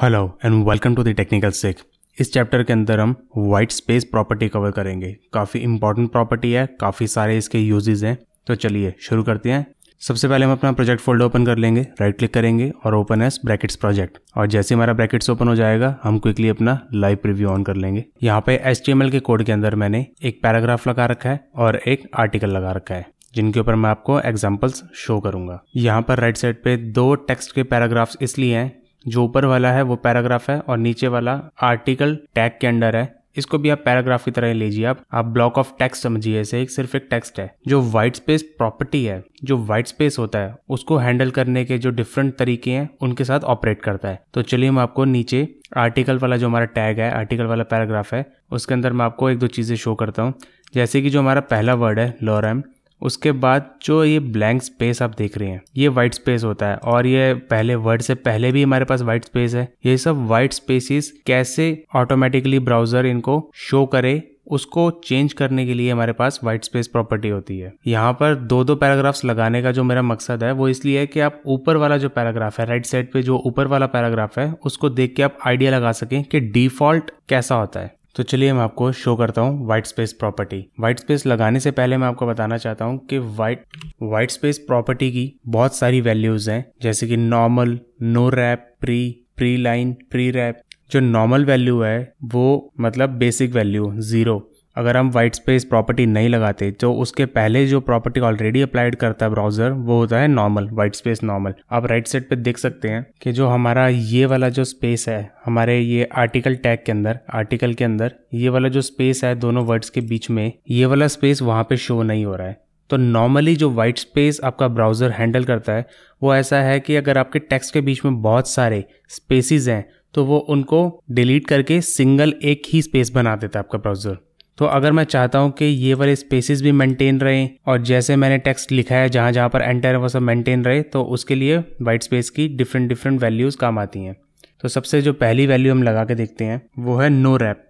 hello and welcome to the technical Sikh इस chapter के अंदर हम वाइट स्पेस प्रॉपर्टी कवर करेंगे काफ़ी इंपॉर्टेंट प्रॉपर्टी है काफ़ी सारे इसके यूजेज हैं तो चलिए शुरू करते हैं सबसे पहले हम अपना प्रोजेक्ट फोल्डर ओपन कर लेंगे राइट क्लिक करेंगे और ओपन एस ब्रैकेट्स प्रोजेक्ट और जैसे हमारा ब्रैकेट्स ओपन हो जाएगा हम क्विकली अपना लाइव प्रिव्यू ऑन कर लेंगे यहाँ पे एच के कोड के अंदर मैंने एक पैराग्राफ लगा रखा है और एक आर्टिकल लगा रखा है जिनके ऊपर मैं आपको एग्जाम्पल्स शो करूंगा यहाँ पर राइट साइड पे दो टेक्स्ट के पैराग्राफ्स इसलिए हैं जो ऊपर वाला है वो पैराग्राफ है और नीचे वाला आर्टिकल टैग के अंडर है इसको भी आप पैराग्राफ की तरह लीजिए आप आप ब्लॉक ऑफ टेक्स्ट समझिए इसे एक सिर्फ एक टेक्स्ट है जो वाइट स्पेस प्रॉपर्टी है जो वाइट स्पेस होता है उसको हैंडल करने के जो डिफरेंट तरीके हैं उनके साथ ऑपरेट करता है तो चलिए मैं आपको नीचे आर्टिकल वाला जो हमारा टैग है आर्टिकल वाला पैराग्राफ है उसके अंदर मैं आपको एक दो चीज़ें शो करता हूँ जैसे कि जो हमारा पहला वर्ड है लॉरम उसके बाद जो ये ब्लैंक स्पेस आप देख रहे हैं ये वाइट स्पेस होता है और ये पहले वर्ड से पहले भी हमारे पास वाइट स्पेस है ये सब वाइट स्पेसिस कैसे ऑटोमेटिकली ब्राउजर इनको शो करे उसको चेंज करने के लिए हमारे पास वाइट स्पेस प्रॉपर्टी होती है यहाँ पर दो दो पैराग्राफ्स लगाने का जो मेरा मकसद है वो इसलिए है कि आप ऊपर वाला जो पैराग्राफ है राइट साइड पे जो ऊपर वाला पैराग्राफ है उसको देख के आप आइडिया लगा सकें कि डिफॉल्ट कैसा होता है तो चलिए मैं आपको शो करता हूँ white space property white space लगाने से पहले मैं आपको बताना चाहता हूँ कि वाइट वाइट स्पेस प्रॉपर्टी की बहुत सारी वैल्यूज़ हैं जैसे कि normal no wrap pre pre line pre wrap जो नॉर्मल वैल्यू है वो मतलब बेसिक वैल्यू जीरो अगर हम वाइट स्पेस प्रॉपर्टी नहीं लगाते तो उसके पहले जो प्रॉपर्टी ऑलरेडी अप्लाइड करता है ब्राउजर वो होता है नॉर्मल वाइट स्पेस नॉर्मल आप राइट साइड पे देख सकते हैं कि जो हमारा ये वाला जो स्पेस है हमारे ये आर्टिकल टैग के अंदर आर्टिकल के अंदर ये वाला जो स्पेस है दोनों वर्ड्स के बीच में ये वाला स्पेस वहाँ पे शो नहीं हो रहा है तो नॉर्मली जो वाइट स्पेस आपका ब्राउज़र हैंडल करता है वो ऐसा है कि अगर आपके टेक्स्ट के बीच में बहुत सारे स्पेसिस हैं तो वो उनको डिलीट करके सिंगल एक ही स्पेस बना देता है आपका ब्राउज़र तो अगर मैं चाहता हूँ कि ये वाले स्पेसिस भी मेंटेन रहें और जैसे मैंने टेक्स्ट लिखा है जहाँ जहाँ पर एंटर है वो सब मेंटेन रहे तो उसके लिए वाइट स्पेस की डिफरेंट डिफरेंट वैल्यूज़ काम आती हैं तो सबसे जो पहली वैल्यू हम लगा के देखते हैं वो है नो रैप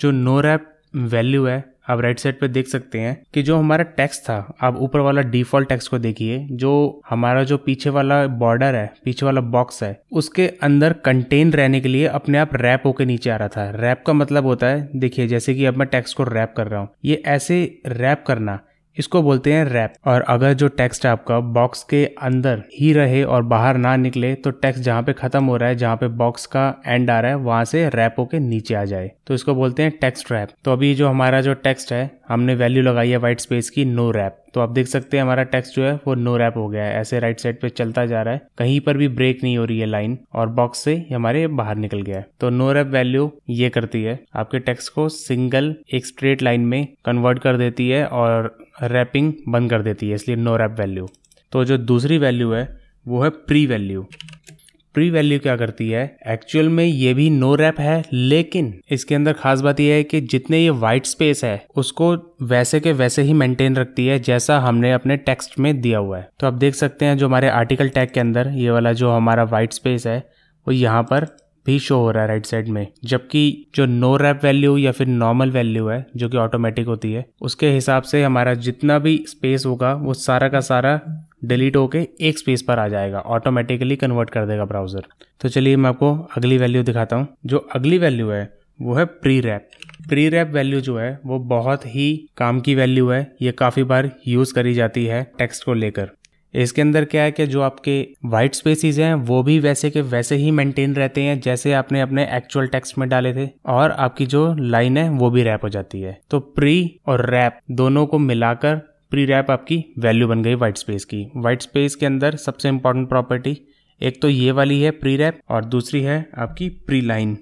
जो नो रैप वैल्यू है आप राइट साइड पे देख सकते हैं कि जो हमारा टैक्स था आप ऊपर वाला डिफॉल्ट टैक्स को देखिए जो हमारा जो पीछे वाला बॉर्डर है पीछे वाला बॉक्स है उसके अंदर कंटेन रहने के लिए अपने आप रैप होकर नीचे आ रहा था रैप का मतलब होता है देखिए जैसे कि अब मैं टैक्स को रैप कर रहा हूँ ये ऐसे रैप करना इसको बोलते हैं रैप और अगर जो टेक्स्ट आपका बॉक्स के अंदर ही रहे और बाहर ना निकले तो टेक्स्ट जहां पे खत्म हो रहा है जहां पे बॉक्स का एंड आ रहा है वहां से रैप होके नीचे आ जाए तो इसको बोलते हैं टेक्स्ट रैप तो अभी जो हमारा जो टेक्स्ट है हमने वैल्यू लगाई है व्हाइट स्पेस की नो रैप तो आप देख सकते हैं हमारा टेक्स्ट जो है वो नो रैप हो गया है ऐसे राइट साइड पे चलता जा रहा है कहीं पर भी ब्रेक नहीं हो रही है लाइन और बॉक्स से हमारे बाहर निकल गया है तो नो रैप वैल्यू ये करती है आपके टेक्स्ट को सिंगल एक स्ट्रेट लाइन में कन्वर्ट कर देती है और रैपिंग बंद कर देती है इसलिए नो रैप वैल्यू तो जो दूसरी वैल्यू है वो है प्री वैल्यू प्री वैल्यू क्या करती है एक्चुअल में ये भी नो रैप है लेकिन इसके अंदर खास बात यह है कि जितने ये वाइट स्पेस है उसको वैसे के वैसे ही मेंटेन रखती है जैसा हमने अपने टेक्स्ट में दिया हुआ है तो आप देख सकते हैं जो हमारे आर्टिकल टैग के अंदर ये वाला जो हमारा वाइट स्पेस है वो यहाँ पर भी शो हो रहा है राइट साइड में जबकि जो नो रैप वैल्यू या फिर नॉर्मल वैल्यू है जो कि ऑटोमेटिक होती है उसके हिसाब से हमारा जितना भी स्पेस होगा वो सारा का सारा डिलीट होके एक स्पेस पर आ जाएगा ऑटोमेटिकली कन्वर्ट कर देगा ब्राउजर तो चलिए मैं आपको अगली वैल्यू दिखाता हूँ जो अगली वैल्यू है वो है pre wrap pre wrap value जो है वो बहुत ही काम की वैल्यू है ये काफ़ी बार यूज़ करी जाती है टेक्स्ट को लेकर इसके अंदर क्या है कि जो आपके वाइट स्पेसिस हैं वो भी वैसे के वैसे ही मेंटेन रहते हैं जैसे आपने अपने एक्चुअल टेक्स्ट में डाले थे और आपकी जो लाइन है वो भी रैप हो जाती है तो प्री और रैप दोनों को मिलाकर प्री रैप आपकी वैल्यू बन गई वाइट स्पेस की वाइट स्पेस के अंदर सबसे इंपॉर्टेंट प्रॉपर्टी एक तो ये वाली है प्री रैप और दूसरी है आपकी प्री लाइन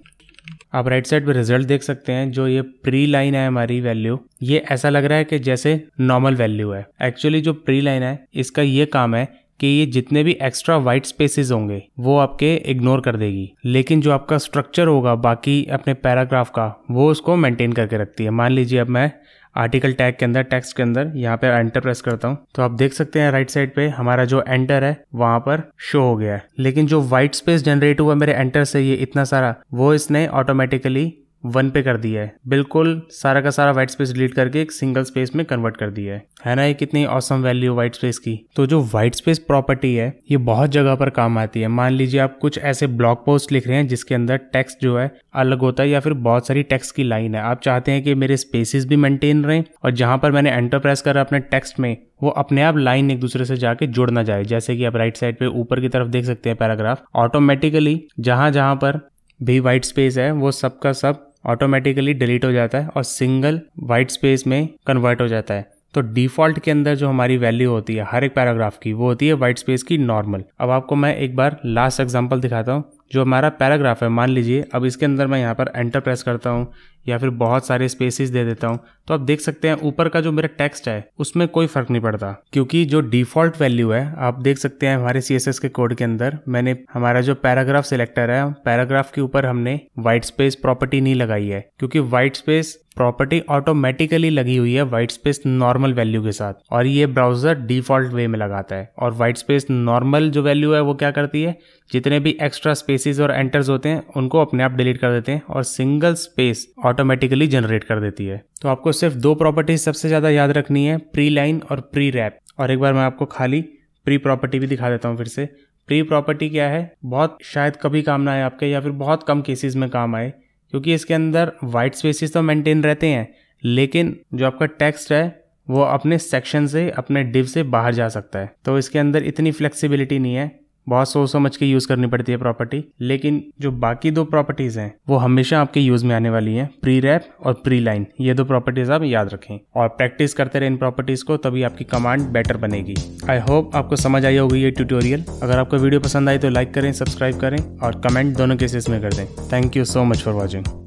आप राइट साइड पे रिजल्ट देख सकते हैं जो ये प्री लाइन है हमारी वैल्यू ये ऐसा लग रहा है कि जैसे नॉर्मल वैल्यू है एक्चुअली जो प्री लाइन है इसका ये काम है कि ये जितने भी एक्स्ट्रा वाइट स्पेसेस होंगे वो आपके इग्नोर कर देगी लेकिन जो आपका स्ट्रक्चर होगा बाकी अपने पैराग्राफ का वो उसको मेंटेन करके रखती है मान लीजिए अब मैं आर्टिकल टैग के अंदर टेक्स्ट के अंदर यहाँ पे एंटर प्रेस करता हूँ तो आप देख सकते हैं राइट साइड पे हमारा जो एंटर है वहां पर शो हो गया है लेकिन जो व्हाइट स्पेस जनरेट हुआ मेरे एंटर से ये इतना सारा वो इसने ऑटोमेटिकली वन पे कर दिया है बिल्कुल सारा का सारा व्हाइट स्पेस डिलीट करके एक सिंगल स्पेस में कन्वर्ट कर दिया है है ना ये कितनी ऑसम वैल्यू व्हाइट स्पेस की तो जो व्हाइट स्पेस प्रॉपर्टी है ये बहुत जगह पर काम आती है मान लीजिए आप कुछ ऐसे ब्लॉग पोस्ट लिख रहे हैं जिसके अंदर टेक्स्ट जो है अलग होता है या फिर बहुत सारी टेक्स्ट की लाइन है आप चाहते हैं कि मेरे स्पेसिस भी मेंटेन रहे और जहां पर मैंने एंटर प्रेस करा अपने टेक्स्ट में वो अपने आप लाइन एक दूसरे से जाके जुड़ ना जाए जैसे कि आप राइट साइड पे ऊपर की तरफ देख सकते हैं पैराग्राफ ऑटोमेटिकली जहां जहां पर भी वाइट स्पेस है वो सबका सब ऑटोमेटिकली डिलीट हो जाता है और सिंगल वाइट स्पेस में कन्वर्ट हो जाता है तो डिफ़ॉल्ट के अंदर जो हमारी वैल्यू होती है हर एक पैराग्राफ की वो होती है वाइट स्पेस की नॉर्मल अब आपको मैं एक बार लास्ट एग्जाम्पल दिखाता हूँ जो हमारा पैराग्राफ है मान लीजिए अब इसके अंदर मैं यहाँ पर एंटर प्रेस करता हूँ या फिर बहुत सारे स्पेसिस दे देता हूँ तो आप देख सकते हैं ऊपर का जो मेरा टेक्स्ट है उसमें कोई फ़र्क नहीं पड़ता क्योंकि जो डिफ़ॉल्ट वैल्यू है आप देख सकते हैं हमारे सी के कोड के अंदर मैंने हमारा जो पैराग्राफ सिलेक्टर है पैराग्राफ के ऊपर हमने वाइट स्पेस प्रॉपर्टी नहीं लगाई है क्योंकि वाइट स्पेस प्रॉपर्टी ऑटोमेटिकली लगी हुई है वाइट स्पेस नॉर्मल वैल्यू के साथ और ये ब्राउजर डिफॉल्ट वे में लगाता है और वाइट स्पेस नॉर्मल जो वैल्यू है वो क्या करती है जितने भी एक्स्ट्रा स्पेसिस और एंटर्स होते हैं उनको अपने आप डिलीट कर देते हैं और सिंगल स्पेस ऑटोमेटिकली जनरेट कर देती है तो आपको सिर्फ दो प्रॉपर्टीज सबसे ज़्यादा याद रखनी है प्री लाइन और प्री रैप और एक बार मैं आपको खाली प्री प्रॉपर्टी भी दिखा देता हूँ फिर से प्री प्रॉपर्टी क्या है बहुत शायद कभी काम ना आए आपके या फिर बहुत कम केसेस में काम आए क्योंकि इसके अंदर वाइट स्पेसिस तो मेंटेन रहते हैं लेकिन जो आपका टेक्स्ट है वो अपने सेक्शन से अपने डिव से बाहर जा सकता है तो इसके अंदर इतनी फ्लेक्सिबिलिटी नहीं है बहुत सोच समझ के यूज़ करनी पड़ती है प्रॉपर्टी लेकिन जो बाकी दो प्रॉपर्टीज़ हैं वो हमेशा आपके यूज़ में आने वाली हैं प्री रैप और प्री लाइन ये दो प्रॉपर्टीज़ आप याद रखें और प्रैक्टिस करते रहे इन प्रॉपर्टीज़ को तभी आपकी कमांड बेटर बनेगी आई होप आपको समझ आई होगी ये ट्यूटोरियल अगर आपको वीडियो पसंद आई तो लाइक करें सब्सक्राइब करें और कमेंट दोनों केसेस में कर दें thank you so much for watching